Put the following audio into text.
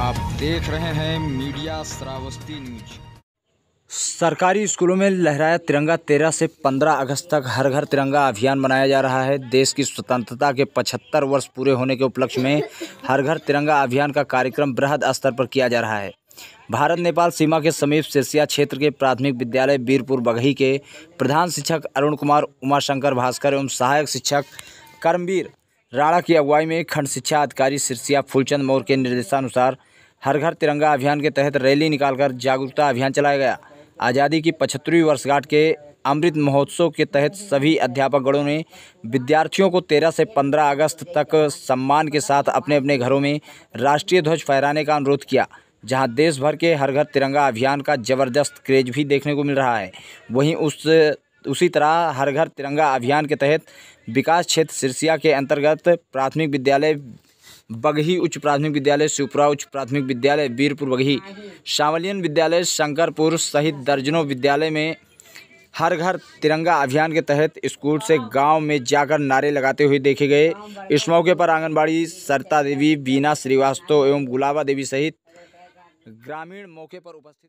आप देख रहे हैं मीडिया श्रावस्ती न्यूज सरकारी स्कूलों में लहराया तिरंगा 13 से 15 अगस्त तक हर घर तिरंगा अभियान मनाया जा रहा है देश की स्वतंत्रता के 75 वर्ष पूरे होने के उपलक्ष्य में हर घर तिरंगा अभियान का कार्यक्रम बृहद स्तर पर किया जा रहा है भारत नेपाल सीमा के समीप सिरसिया क्षेत्र के प्राथमिक विद्यालय बीरपुर बघही के प्रधान शिक्षक अरुण कुमार उमाशंकर भास्कर एवं सहायक शिक्षक कर्मवीर राणा की अगुवाई में खंड शिक्षा अधिकारी सिरसिया फूलचंद मौर्य के निर्देशानुसार हर घर तिरंगा अभियान के तहत रैली निकालकर जागरूकता अभियान चलाया गया आज़ादी की पचहत्तरवीं वर्षगांठ के अमृत महोत्सव के तहत सभी अध्यापक गणों ने विद्यार्थियों को 13 से 15 अगस्त तक सम्मान के साथ अपने अपने घरों में राष्ट्रीय ध्वज फहराने का अनुरोध किया जहां देश भर के हर घर तिरंगा अभियान का जबरदस्त क्रेज भी देखने को मिल रहा है वहीं उस उसी तरह हर घर तिरंगा अभियान के तहत विकास क्षेत्र सिरसिया के अंतर्गत प्राथमिक विद्यालय बगही उच्च प्राथमिक विद्यालय सुपरा उच्च प्राथमिक विद्यालय बीरपुर बगही सांवलियन विद्यालय शंकरपुर सहित दर्जनों विद्यालय में हर घर तिरंगा अभियान के तहत स्कूल से गांव में जाकर नारे लगाते हुए देखे गए इस मौके पर आंगनबाड़ी सरता देवी बीना श्रीवास्तव एवं गुलाबा देवी सहित ग्रामीण मौके पर उपस्थित